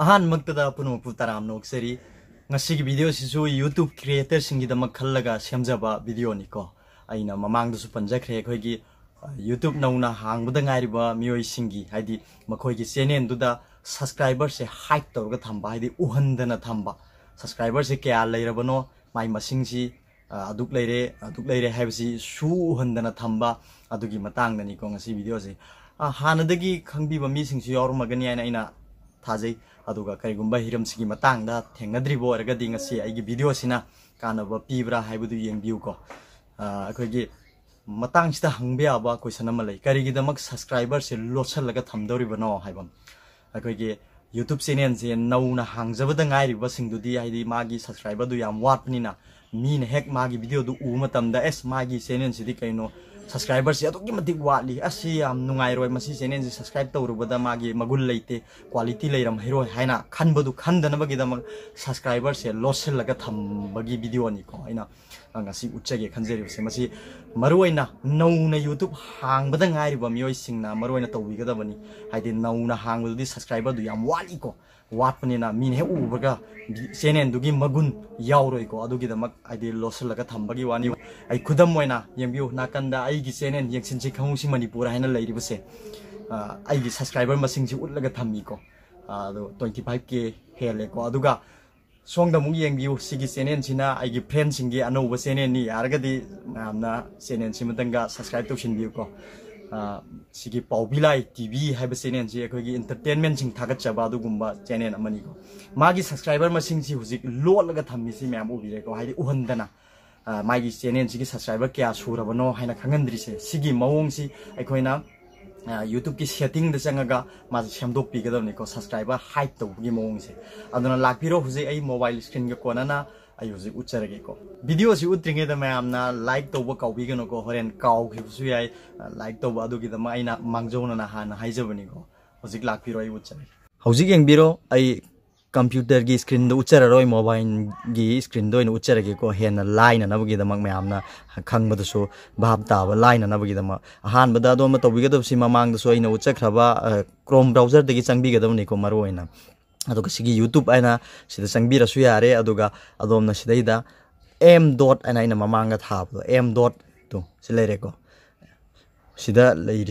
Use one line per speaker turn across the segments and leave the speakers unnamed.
अहानमतरी YouTube creator खलगा video निको अना ममद पंजख्रे अखोगी यूट्यूब नौना हांगदाब मई की चेनेल सब्सक्राइबर से हाइक तौर थम्ब उहन थम्ब सब्सक्राइबर से क्या लेरबनो मा मसिंग अदुक लेरे अदुक लेरे सु उहन थम्ब अगी मतदनी वीडियो से हानदगी खबीब मीसमगनी थाजई अगर कईगुब हिरमसी थेंगद्रीब भिडियो कानब पीब्रा हैबूको अखोगी मतंगसीद हंगब क्वेश्चन कईगीदम सब्सक्राइबर से लोसल थमदौरीबनो है अखोगी यूट्यूब चैनल से नौना हाजबद गायरीबी मागी सब्सक्राइबर वाटनी मीन हेक मागी भिडियो से कई ꯁꯕꯁꯀ꯭ꯔꯥꯏꯕꯔꯁꯦ ꯑꯗꯨꯛꯀꯤ ꯃꯇꯤꯛ ꯋꯥꯠꯂꯤ ꯑꯁꯤ ꯌꯥꯝ ꯅꯨꯡꯉꯥꯏꯔꯣꯏ ꯃꯁꯤ ꯆꯦꯅꯦꯜꯁꯦ ꯁꯕꯁꯀ꯭ꯔꯥꯏꯕ ꯇꯧꯔꯨꯕꯗ ꯃꯥꯒꯤ ꯃꯒꯨꯟ ꯂꯩꯇꯦ ꯀ꯭ꯋꯥꯂꯤꯇꯤ ꯂꯩꯔꯝꯍꯩꯔꯣꯏ ꯍꯥꯏꯅ ꯈꯟꯕꯗꯨ ꯈꯟꯗꯅꯕꯒꯤꯗꯃꯛ ꯁꯕꯁꯀ꯭ꯔꯥꯏꯕꯔꯁꯦ ꯂꯣꯠꯁꯤꯜꯂꯒ ꯊꯝꯕꯒꯤ ꯚꯤꯗꯤꯑꯣꯅꯤꯀꯣ ꯑꯩꯅ ꯉꯁꯤ ꯎꯠꯆꯒꯦ ꯈꯟꯖꯔꯤꯕꯁꯦ ꯃꯁꯤ ꯃꯔꯨꯑꯣꯏꯅ ꯅꯧꯅ ꯌꯨꯇ꯭ꯌꯨꯕ ꯍꯥꯡꯕꯗ ꯉꯥꯏꯔꯤꯕ ꯃꯤꯑꯣꯏꯁꯤꯡꯅ ꯃꯔꯨꯑꯣꯏꯅ ꯇꯧꯕꯤꯒꯗꯕꯅꯤ ꯍꯥꯏꯗꯤ ꯅꯧꯅ ꯍꯥꯡꯕꯗꯨꯗꯤ ꯁꯕꯁꯀ꯭ꯔꯥꯏꯕꯔꯗꯨ ꯌꯥꯝ ꯋꯥꯠꯂꯤꯀꯣ ꯋꯥꯠꯄꯅꯤꯅ ꯃꯤꯅ ꯍꯦꯛ ꯎꯕꯒ ꯆꯦꯅꯦꯜꯗꯨꯒꯤ ꯃꯒꯨꯟ ꯌꯥꯎꯔꯣꯏꯀꯣ ꯑꯗꯨꯒꯤꯗꯃꯛ ꯍꯥꯏꯗꯤ ꯂꯣꯠꯁꯤꯜꯂꯒ ꯊꯝꯕꯒꯤ ꯋꯥꯅꯤ ꯑꯩ ꯈꯨꯗꯝ ꯑꯣꯏꯅ ꯌꯦꯡꯕꯤꯌꯨ ꯅꯥꯀꯟꯗ ꯑꯩꯒꯤ ꯆꯦꯅꯦꯜ ꯌꯦꯡꯁꯤꯟꯁꯤ ꯈꯪꯍꯧꯁꯤ ꯃꯅꯤꯄꯨꯔ ꯍꯥꯏꯅ ꯂꯩꯔꯤꯕꯁꯦ ꯑꯩꯒꯤ ꯁꯕꯁꯀ꯭ꯔꯥꯏꯕꯔ ꯃꯁꯤꯡꯁꯤ ꯎꯠꯂꯒ ꯊꯝꯃꯤꯀꯣ ꯑꯗꯣ ꯇ꯭ꯋꯦꯟꯇꯤ ꯐꯥꯏꯚ ꯀꯦ ꯍꯦꯜꯂꯦꯀꯣ ꯑꯗꯨꯒ ꯁꯣꯝꯗ ꯑꯃꯨꯛ ꯌꯦꯡꯕꯤꯌꯨ ꯁꯤꯒꯤ ꯆꯦꯅꯦꯜꯁꯤꯅ ꯑꯩꯒꯤ ꯐ꯭ꯔꯦꯟꯁꯤꯡꯒꯤ ꯑꯅꯧꯕ ꯆꯦꯅꯦꯜꯅꯤ ꯌꯥꯔꯒꯗꯤ ꯃꯌꯥꯝꯅ ꯆꯦꯅꯦꯜꯁꯤꯃꯇꯪꯒ ꯁꯕꯁꯀ꯭ꯔꯥꯏꯕ ꯇꯧꯁꯤꯟꯕꯤꯌꯨꯀꯣ ꯁꯤꯒꯤ ꯄꯥꯎꯕꯤꯂꯥꯏ ꯇꯤꯚꯤ ꯍꯥꯏꯕ ꯆꯦꯅꯦꯜꯁꯤ ꯑꯩꯈꯣꯏꯒꯤ ꯏꯟꯇꯔꯇꯦꯟꯃꯦꯟꯁꯤꯡ ꯊꯥꯒꯠꯆꯕ ꯑꯗꯨꯒꯨꯝꯕ ꯆꯦꯅꯦꯜ ꯑꯃꯅꯤꯀꯣ ꯃꯥꯒꯤ ꯁꯕꯁꯀ꯭ꯔꯥꯏꯕꯔ ꯃꯁꯤꯡꯁꯤ ꯍꯧꯖꯤꯛ ꯂꯣꯠꯂꯒ ꯊꯝꯃꯤꯁꯤ ꯃꯌꯥꯝ ꯎꯕꯤꯔꯦꯀꯣ ꯍꯥꯏꯗꯤ ꯎꯍꯟꯗꯅ माई चैनल की सब्सक्राइबर क्या सूरबनो है खंगनद्रीसे मौों से अखोना यूट्यूब की सेटिंग चंगा मासे सेमदीगदबनेको सब्सक्राइबर हाइट तौबी मौों से अना लापीरो मोबाइल स्क्रीन के कोनना अयुजे उच्चरगेको वीडियो से उतरीगे मैम लाइक तब कौबीगनोको हरें कौ लाइक तब अदम मांगजौना हाँ हाजबनीको हजिक लापीरो उच्चरगे हजिक कंप्यूटर की स्क्रीन उच्चर मोबाइल की स्क्रीन दो उच्चर को हेन लाइनगीद मैम खंगद भाव ताब लाइनगीद अहानद अदम तौबीदी ममद उच्चब क्रोम ब्राउजर की चंबीदबनीको मोइन अगर यूट्यूब है चंबीरु यारे अदम एम डोट है ममंग थाब एम डोट तो लेरको सिद लेर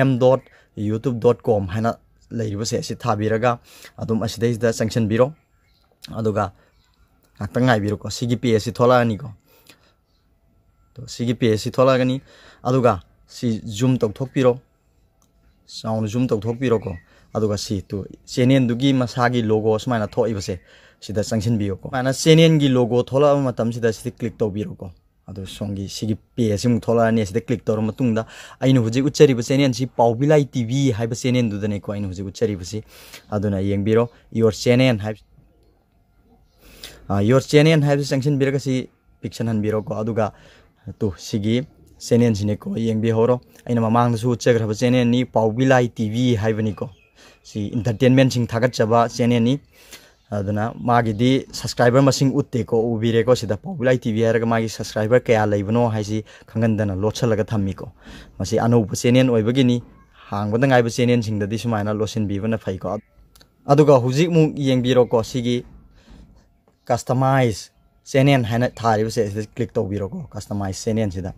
M dot YouTube dot com है ꯂꯩꯔꯤꯕꯁꯦ ꯑꯁꯤ ꯊꯥꯕꯤꯔꯒ ꯑꯗꯨꯝ ꯑꯁꯤꯗꯩꯁꯤꯗ ꯆꯪꯁꯤꯟꯕꯤꯔꯣ ꯑꯗꯨꯒ ꯉꯥꯛꯇꯪ ꯉꯥꯏꯕꯤꯔꯣꯀꯣ ꯁꯤꯒꯤ ꯄꯦ ꯑꯁꯤ ꯊꯣꯛꯂꯛꯑꯅꯤꯀꯣ ꯑꯗꯣ ꯁꯤꯒꯤ ꯄꯦ ꯑꯁꯤ ꯊꯣꯛꯂꯛꯑꯒꯅꯤ ꯑꯗꯨꯒ ꯁꯤ ꯖꯨꯝ ꯇꯧꯊꯣꯛꯄꯤꯔꯣ ꯆꯥꯎꯅ ꯖꯨꯝ ꯇꯧꯊꯣꯛꯄꯤꯔꯣꯀꯣ ꯑꯗꯨꯒ ꯁꯤ ꯇꯨ ꯆꯦꯅꯦꯜꯗꯨꯒꯤ ꯃꯁꯥꯒꯤ ꯂꯣꯒꯣ ꯁꯨꯃꯥꯏꯅ ꯊꯣꯛꯏꯕꯁꯦ ꯁꯤꯗ ꯆꯪꯁꯤꯟꯕꯤꯌꯣꯀꯣ ꯁꯨꯃꯥꯏꯅ ꯆꯦꯅꯦꯜꯒꯤ ꯂꯣꯒꯣ ꯊꯣꯛꯂꯛꯑꯕ ꯃꯇꯝꯁꯤꯗ ꯁꯤꯗ ꯀ꯭ꯂꯤꯛ ꯇꯧꯕꯤꯔꯣꯀꯣ ꯑꯗꯣ ꯁꯣꯝꯒꯤ ꯁꯤꯒꯤ ꯄꯦꯖꯁꯤ ꯑꯃꯨꯛ ꯊꯣꯛꯂꯛꯑꯅꯤ ꯑꯁꯤꯗ ꯀ꯭ꯂꯤꯛ ꯇꯧꯔ ꯃꯇꯨꯡꯗ ꯑꯩꯅ ꯍꯧꯖꯤꯛ ꯎꯠꯆꯔꯤꯕ ꯆꯦꯅꯦꯜꯁꯤ ꯄꯥꯎꯕꯤꯂꯥꯏ ꯇꯤ ꯚꯤ ꯍꯥꯏꯕ ꯆꯦꯅꯦꯜꯗꯨꯗꯅꯦꯀꯣ ꯑꯩꯅ ꯍꯧꯖꯤꯛ ꯎꯠꯆꯔꯤꯕꯁꯤ ꯑꯗꯨꯅ ꯌꯦꯡꯕꯤꯔꯣ ꯌꯣꯔ ꯆꯦꯅꯦꯜ ꯍꯥꯏꯕ ꯌꯣꯔ ꯆꯦꯅꯦꯜ ꯍꯥꯏꯕꯁꯤ ꯆꯪꯁꯤꯟꯕꯤꯔꯒꯁꯤ ꯄꯤꯛꯁꯟꯍꯟꯕꯤꯔꯣꯀꯣ ꯑꯗꯨꯒ ꯇꯨ ꯁꯤꯒꯤ ꯆꯦꯅꯦꯜꯁꯤꯅꯦꯀꯣ ꯌꯦꯡꯕꯤꯍꯧꯔꯣ ꯑꯩꯅ ꯃꯃꯥꯡꯗꯁꯨ ꯎꯠꯆꯈ꯭ꯔꯕ ꯆꯦꯅꯦꯜꯅꯤ ꯄꯥꯎꯕꯤꯂꯥꯏ ꯇꯤ ꯚꯤ ꯍꯥꯏꯕꯅꯤꯀꯣ ꯁꯤ ꯏꯟꯇꯔꯇꯦꯟꯃꯦꯟꯁꯤꯡ ꯊꯥꯒꯠꯆꯕ ꯆꯦꯅꯦꯜꯅꯤ ꯑꯗꯨꯅ ꯃꯥꯒꯤꯗꯤ ꯁꯕꯁꯀ꯭ꯔꯥꯏꯕꯔ ꯃꯁꯤꯡ ꯎꯠꯇꯦꯀꯣ ꯎꯕꯤꯔꯦꯀꯣ ꯁꯤꯗ ꯄꯥꯎꯕꯤꯂꯥꯏ ꯇꯤ ꯚꯤ ꯍꯥꯏꯔꯒ ꯃꯥꯒꯤ ꯁꯕꯁꯀ꯭ꯔꯥꯏꯕꯔ ꯀꯌꯥ ꯂꯩꯕꯅꯣ ꯍꯥꯏꯁꯤ ꯈꯪꯍꯟꯗꯅ ꯂꯣꯠꯁꯤꯜꯂꯒ ꯊꯝꯃꯤꯀꯣ ꯃꯁꯤ ꯑꯅꯧꯕ ꯆꯦꯅꯦꯜ ꯑꯣꯏꯕꯒꯤꯅꯤ ꯍꯥꯡꯕꯗ ꯉꯥꯏꯕ ꯆꯦꯅꯦꯜꯁꯤꯡꯗꯗꯤ ꯁꯨꯃꯥꯏꯅ ꯂꯣꯠꯁꯤꯟꯕꯤꯕꯅ ꯐꯩꯀꯣ ꯑꯗꯨꯒ ꯍꯧꯖꯤꯛꯃꯨꯛ ꯌꯦꯡꯕꯤꯔꯣꯀꯣ ꯁꯤꯒꯤ ꯀꯁꯇꯃꯥꯏꯖ ꯆꯦꯅꯦꯜ ꯍꯥꯏꯅ ꯊꯥꯔꯤꯕꯁꯦ ꯁꯤꯗ ꯀ꯭ꯂꯤꯛ ꯇꯧꯕꯤꯔꯣꯀꯣ ꯀꯁꯇꯃꯥꯏꯖ ꯆꯦꯅꯦꯜꯁꯤꯗ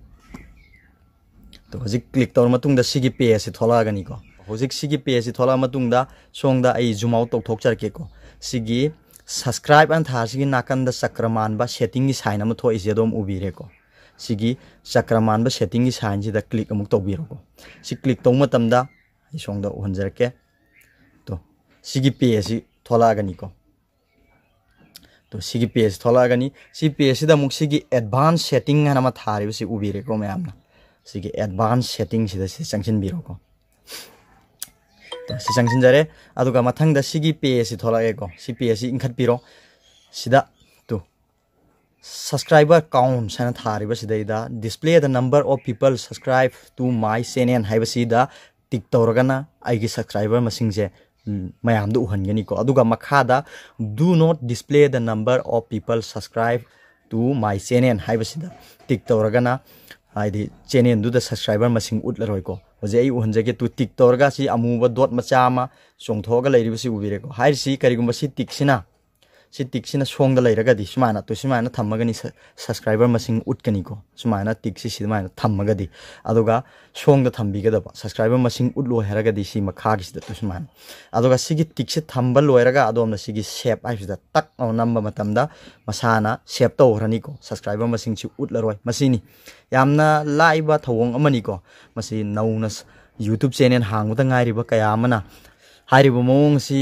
ꯑꯗꯣ ꯍꯧꯖꯤꯛ ꯀ꯭ꯂꯤꯛ ꯇꯧꯔ ꯃꯇꯨꯡꯗ ꯁꯤꯒꯤ ꯄꯦꯖꯁꯤ ꯊꯣꯛꯂꯛꯑꯒꯅꯤꯀꯣ होजिक्सी पे से थोड़ा सोद जुमाउ तौथर के सब्सक्राइब अंथासी नाकंद चक्रमान सेटिंग साइन थोड़े अदम उबीरको चक्रमान सेटिंग साइन से क्लिक तौरको क्लिक तौ मतम सोद उजर के तो पे से थोलागनीको तो पे से थोलागनी पे से एडवांस सेटिंग थारे उबीरको मैम एडवांस सेटिंग से चंशनको सिचंगसिनजरे अदुगा मथंग द सिगी पे सि थोलाएगो सि पे सि इंखत पिरो सिदा तु सब्सक्राइबर काउंट सन थारिबा display the number of people subscribe to my channel हाइबसिदा टिक तौरगना आइगी सब्सक्राइबर मसिंगजे ꯃꯌꯥꯝꯗ ꯎꯍꯟꯒꯅꯤꯀꯣ ꯑꯗꯨꯒ ꯃꯈꯥꯗ ꯗꯨ ꯅꯣꯠ द ꯗ of people people subscribe to my channel ꯍꯥꯏꯕꯁꯤꯗ ꯍꯥꯏꯗꯤ ꯆꯦꯅꯦꯜꯗꯨꯗ ꯁꯕꯁꯀ꯭ꯔꯥꯏꯕꯔ ꯃꯁꯤꯡ ꯎꯠꯂꯔꯣꯏꯀꯣ ꯍꯧꯖꯤꯛ ꯑꯩ ꯎꯍꯟꯖꯒꯦ ꯇꯨ ꯇꯤꯛ ꯇꯧꯔꯒ ꯁꯤ ꯑꯃꯨꯕ ꯗꯣꯠ ꯃꯆꯥ ꯑꯃ ꯆꯣꯡꯊꯣꯛꯑꯒ ꯂꯩꯔꯤꯕꯁꯤ ꯎꯕꯤꯔꯦꯀꯣ ꯍꯥꯏꯔꯤꯁꯤ ꯀꯔꯤꯒꯨꯝꯕ ꯁꯤ ꯇꯤꯛꯁꯤꯅ ꯁꯤ ꯇꯤꯛꯁꯤꯅ ꯁꯣꯡꯗ ꯂꯩꯔꯒꯗꯤ ꯁꯨꯃꯥꯏꯅ ꯇꯨ ꯁꯨꯃꯥꯏꯅ ꯊꯝꯃꯒꯅꯤ ꯁꯕꯁꯀ꯭ꯔꯥꯏꯕꯔ ꯃꯁꯤꯡ ꯎꯠꯀꯅꯤꯀꯣ ꯁꯨꯃꯥꯏꯅ ꯇꯤꯛꯁꯤ ꯁꯨꯃꯥꯏꯅ ꯊꯝꯃꯒꯗꯤ ꯑꯗꯨꯒ ꯁꯣꯡꯗ ꯊꯝꯕꯤꯒꯗꯕ ꯁꯕꯁꯀ꯭ꯔꯥꯏꯕꯔ ꯃꯁꯤꯡ ꯎꯠꯂꯣ ꯍꯥꯏꯔꯒꯗꯤ ꯁꯤ ꯃꯈꯥꯒꯤꯁꯤꯗ ꯇꯨ ꯁꯨꯃꯥꯏꯅ ꯑꯗꯨꯒ ꯁꯤꯒꯤ ꯇꯤꯛꯁꯤ ꯊꯝꯕ ꯂꯣꯏꯔꯒ ꯑꯗꯣꯝꯅ ꯁꯤꯒꯤ ꯁꯦꯞ ꯍꯥꯏꯕꯁꯤꯗ ꯇꯛ ꯑꯃ ꯅꯝꯕ ꯃꯇꯝꯗ ꯃꯁꯥꯅ ꯁꯦꯞ ꯇꯧꯈ꯭ꯔꯅꯤꯀꯣ ꯁꯕꯁꯀ꯭ꯔꯥꯏꯕꯔ ꯃꯁꯤꯡꯁꯤ ꯎꯠꯂꯔꯣꯏ ꯃꯁꯤꯅꯤ ꯌꯥꯝꯅ ꯂꯥꯏꯕ ꯊꯧꯑꯣꯡ ꯑꯃꯅꯤꯀꯣ ꯃꯁꯤ ꯅꯧꯅ ꯌꯨꯇ꯭ꯌꯨꯕ ꯆꯦꯅꯦꯜ ꯍꯥꯡꯕꯗ ꯉꯥꯏꯔꯤꯕ ꯀꯌꯥ ꯑꯃꯅ ꯍꯥꯏꯔꯤꯕ ꯃꯑꯣꯡ ꯑꯁꯤ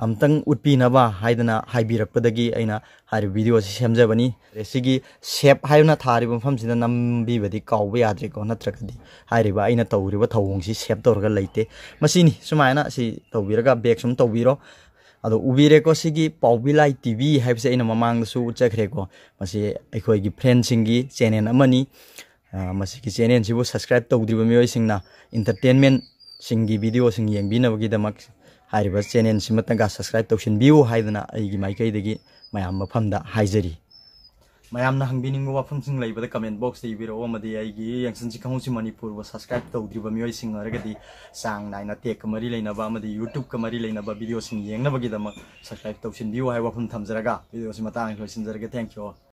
amtang utpi na ba hai dana hai bi rakpa dagi aina hai video si sem jabani resigi shape hai na thari bum pham sina nam bi badi kaw ba yadre ko na trak di hai ri ba aina taw ri ba thawung si shape tor ga leite masini sumaina si taw bi raga bag sum taw bi ro अदो उबिरेको सिगी पाउबिलाई TV हाइबसे अन ममांगदसु उचखरेको मसि अखोयगी फ्रेंड सिंगी चैनल अमनी मसिकी चैनल सिबो सब्सक्राइब तौद्रिबो मियोय सिंगना एंटरटेनमेंट सिंगी वीडियो सिंग यंगबिनबगीदमक आयो चेनसम्म त सबस्राइब तैसनभिऊन मैदेखि म्याम मजरी म्याम हङ वाफ्सले कमेन् बक्स त इभिवमा खाहु म सब्स्राइब तौँद्रियो चा नन तेक मरि युट्युब्क मिडियो यङ्गी सबसक तैसन थोस लैसे थ्याङ्क्यु